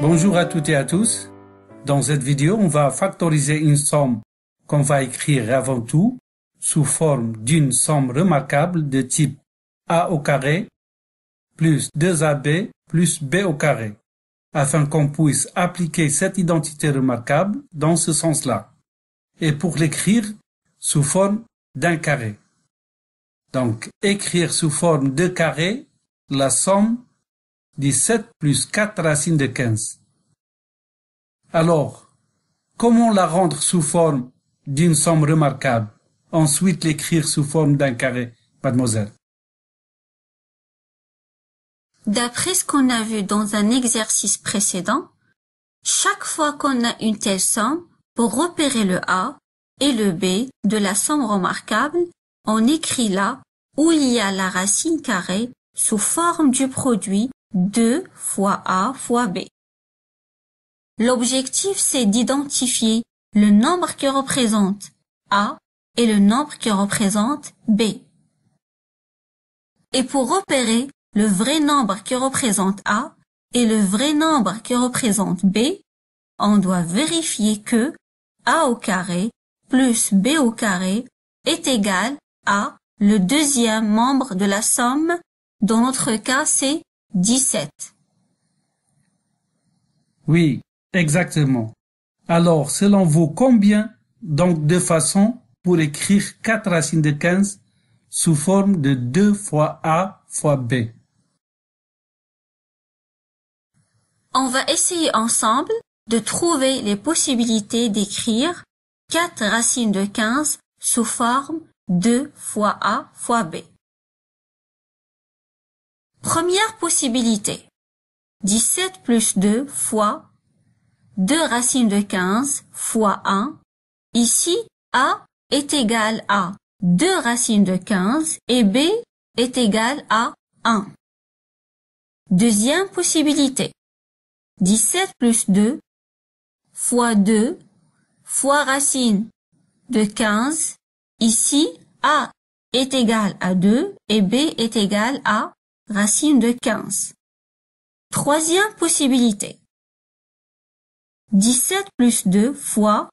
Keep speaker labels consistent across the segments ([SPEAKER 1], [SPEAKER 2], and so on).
[SPEAKER 1] Bonjour à toutes et à tous. Dans cette vidéo, on va factoriser une somme qu'on va écrire avant tout sous forme d'une somme remarquable de type a au carré plus 2ab plus b au carré afin qu'on puisse appliquer cette identité remarquable dans ce sens-là et pour l'écrire sous forme d'un carré. Donc, écrire sous forme de carré la somme 17 plus 4 racines de 15. Alors, comment la rendre sous forme d'une somme remarquable, ensuite l'écrire sous forme d'un carré, mademoiselle
[SPEAKER 2] D'après ce qu'on a vu dans un exercice précédent, chaque fois qu'on a une telle somme, pour repérer le A et le B de la somme remarquable, on écrit là où il y a la racine carrée sous forme du produit 2 fois A fois B. L'objectif, c'est d'identifier le nombre que représente A et le nombre que représente B. Et pour repérer le vrai nombre que représente A et le vrai nombre que représente B, on doit vérifier que A au carré plus B au carré est égal à le deuxième membre de la somme, dans notre cas c'est 17
[SPEAKER 1] Oui, exactement. Alors, selon vous, combien donc de façons pour écrire 4 racines de 15 sous forme de 2 fois A fois B
[SPEAKER 2] On va essayer ensemble de trouver les possibilités d'écrire 4 racines de 15 sous forme 2 fois A fois B. Première possibilité. 17 plus 2 fois 2 racines de 15 fois 1. Ici, A est égal à 2 racines de 15 et B est égal à 1. Deuxième possibilité. 17 plus 2 fois 2 fois racine de 15. Ici, A est égal à 2 et B est égal à Racine de 15. Troisième possibilité. 17 plus 2 fois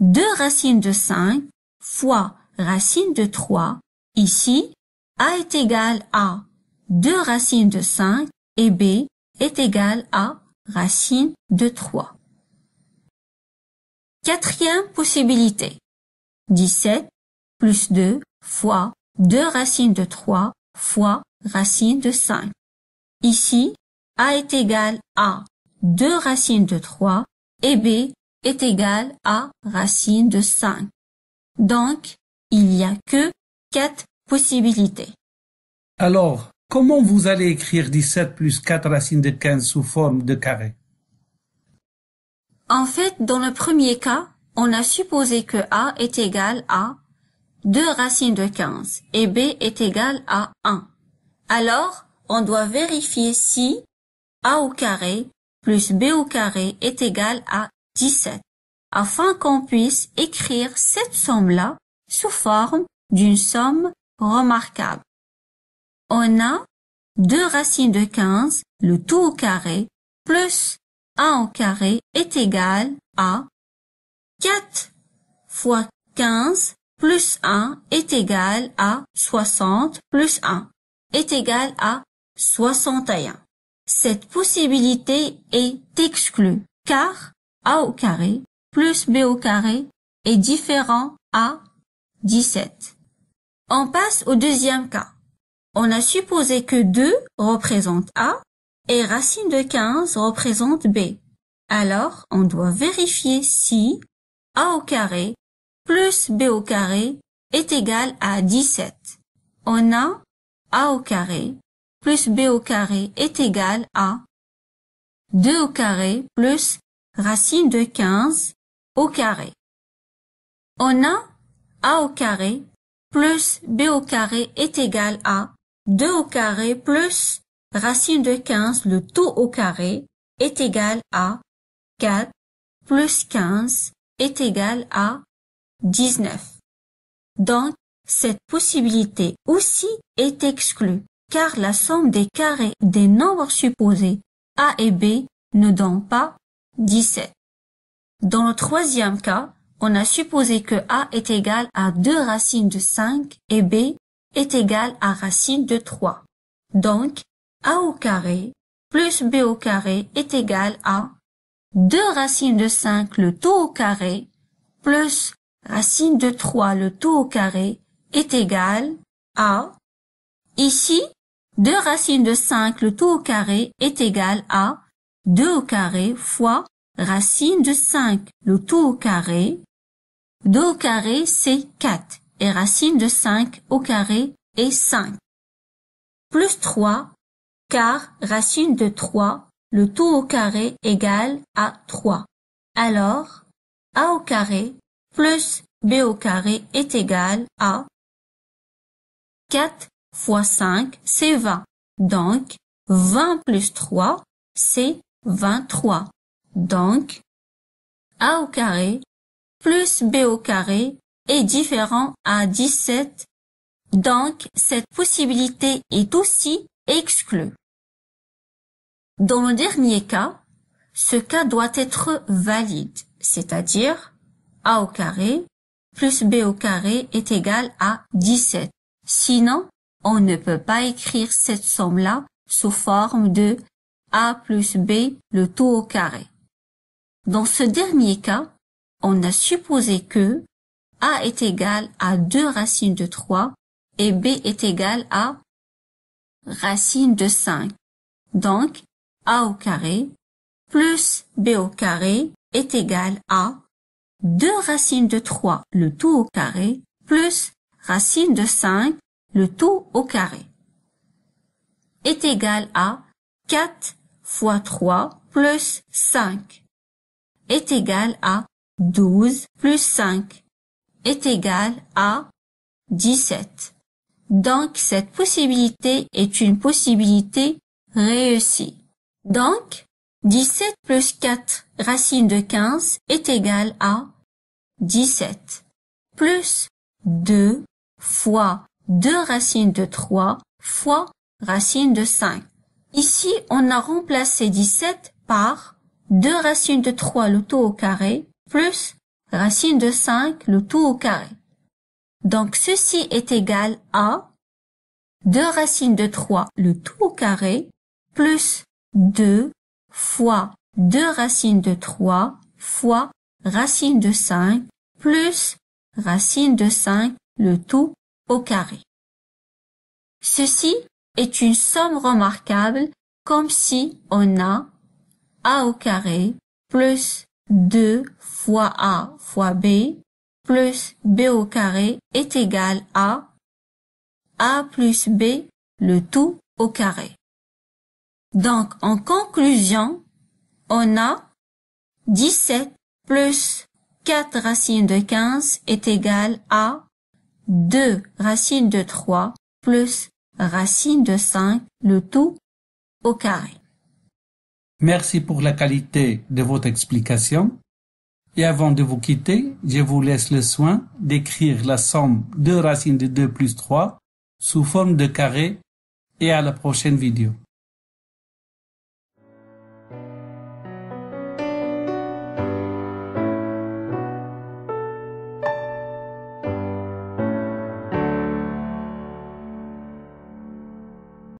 [SPEAKER 2] 2 racines de 5 fois racine de 3. Ici, a est égal à 2 racines de 5 et b est égal à racine de 3. Quatrième possibilité. 17 plus 2 fois 2 racines de 3 fois racine de 5. Ici, a est égal à 2 racines de 3 et b est égal à racine de 5. Donc, il n'y a que 4 possibilités.
[SPEAKER 1] Alors, comment vous allez écrire 17 plus 4 racines de 15 sous forme de carré
[SPEAKER 2] En fait, dans le premier cas, on a supposé que a est égal à 2 racines de 15 et b est égal à 1. Alors, on doit vérifier si a au carré plus b au carré est égal à 17, afin qu'on puisse écrire cette somme-là sous forme d'une somme remarquable. On a 2 racines de 15, le tout au carré, plus 1 au carré est égal à 4 fois 15 plus 1 est égal à 60 plus 1 est égal à 61. Cette possibilité est exclue car a au carré plus b au carré est différent à 17. On passe au deuxième cas. On a supposé que 2 représente A et racine de 15 représente B. Alors, on doit vérifier si A au carré plus B au carré est égal à 17. On a a au carré plus b au carré est égal à 2 au carré plus racine de 15 au carré. On a a au carré plus b au carré est égal à 2 au carré plus racine de 15, le tout au carré, est égal à 4 plus 15 est égal à 19. Donc, cette possibilité aussi est exclue, car la somme des carrés des nombres supposés A et B ne donne pas 17. Dans le troisième cas, on a supposé que A est égal à 2 racines de 5 et B est égal à racine de 3. Donc, A au carré plus B au carré est égal à 2 racines de 5 le tout au carré plus racine de 3 le tout au carré est égal à, ici, 2 racines de 5, le tout au carré, est égal à 2 au carré fois racine de 5, le tout au carré. 2 au carré, c'est 4. Et racine de 5 au carré est 5. Plus 3, car racine de 3, le tout au carré égale à 3. Alors, a au carré plus b au carré est égal à 4 fois 5, c'est 20. Donc, 20 plus 3, c'est 23. Donc, a au carré plus b au carré est différent à 17. Donc, cette possibilité est aussi exclue. Dans le dernier cas, ce cas doit être valide, c'est-à-dire a au carré plus b au carré est égal à 17. Sinon, on ne peut pas écrire cette somme-là sous forme de a plus b le tout au carré. Dans ce dernier cas, on a supposé que a est égal à 2 racines de 3 et b est égal à racine de 5. Donc, a au carré plus b au carré est égal à 2 racines de 3 le tout au carré plus racine de 5, le tout au carré, est égal à 4 fois 3 plus 5 est égal à 12 plus 5 est égal à 17. Donc cette possibilité est une possibilité réussie. Donc 17 plus 4 racine de 15 est égal à 17 plus 2 fois 2 racines de 3 fois racine de 5. Ici, on a remplacé 17 par 2 racines de 3 le tout au carré plus racine de 5 le tout au carré. Donc ceci est égal à 2 racines de 3 le tout au carré plus 2 fois 2 racines de 3 fois racine de 5 plus racine de 5 le tout au carré. Ceci est une somme remarquable comme si on a a au carré plus 2 fois a fois b plus b au carré est égal à a plus b le tout au carré. Donc en conclusion, on a 17 plus 4 racines de 15 est égal à 2 racine de 3 plus racine de 5, le tout au carré.
[SPEAKER 1] Merci pour la qualité de votre explication. Et avant de vous quitter, je vous laisse le soin d'écrire la somme de racine de 2 plus 3 sous forme de carré et à la prochaine vidéo.